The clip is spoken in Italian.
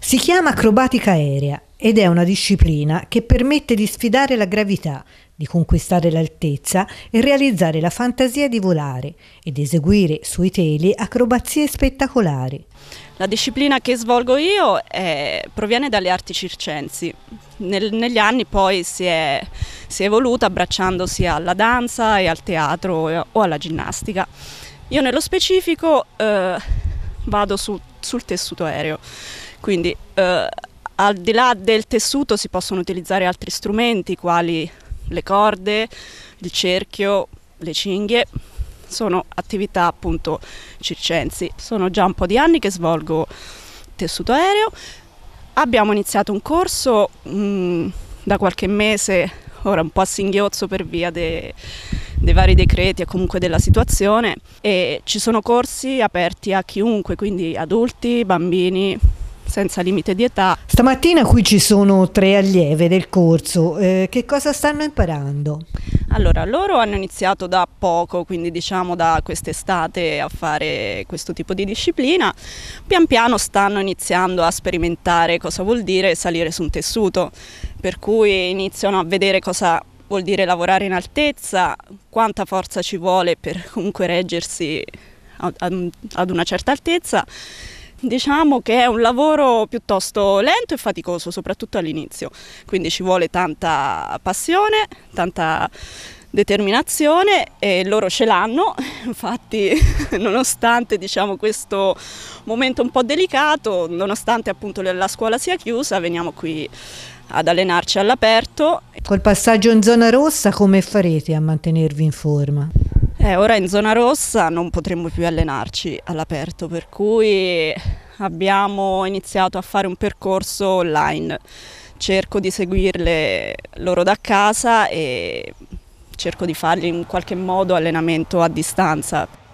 Si chiama acrobatica aerea ed è una disciplina che permette di sfidare la gravità, di conquistare l'altezza e realizzare la fantasia di volare ed eseguire sui teli acrobazie spettacolari. La disciplina che svolgo io è, eh, proviene dalle arti circensi. Nel, negli anni poi si è, si è evoluta abbracciandosi alla danza e al teatro o alla ginnastica. Io nello specifico eh, vado su, sul tessuto aereo quindi eh, al di là del tessuto si possono utilizzare altri strumenti quali le corde, il cerchio, le cinghie, sono attività appunto circensi. Sono già un po' di anni che svolgo tessuto aereo. Abbiamo iniziato un corso mh, mm, da qualche mese, ora un po' a singhiozzo per via dei de vari decreti e comunque della situazione e ci sono corsi aperti a chiunque, quindi adulti, bambini, senza limite di età. Stamattina qui ci sono tre allieve del corso, eh, che cosa stanno imparando? Allora, loro hanno iniziato da poco, quindi diciamo da quest'estate a fare questo tipo di disciplina, pian piano stanno iniziando a sperimentare cosa vuol dire salire su un tessuto, per cui iniziano a vedere cosa vuol dire lavorare in altezza, quanta forza ci vuole per comunque reggersi ad una certa altezza Diciamo che è un lavoro piuttosto lento e faticoso, soprattutto all'inizio, quindi ci vuole tanta passione, tanta determinazione e loro ce l'hanno, infatti nonostante diciamo, questo momento un po' delicato, nonostante appunto la scuola sia chiusa, veniamo qui ad allenarci all'aperto. Col passaggio in zona rossa come farete a mantenervi in forma? Eh, ora in zona rossa non potremmo più allenarci all'aperto, per cui abbiamo iniziato a fare un percorso online. Cerco di seguirle loro da casa e cerco di fargli in qualche modo allenamento a distanza.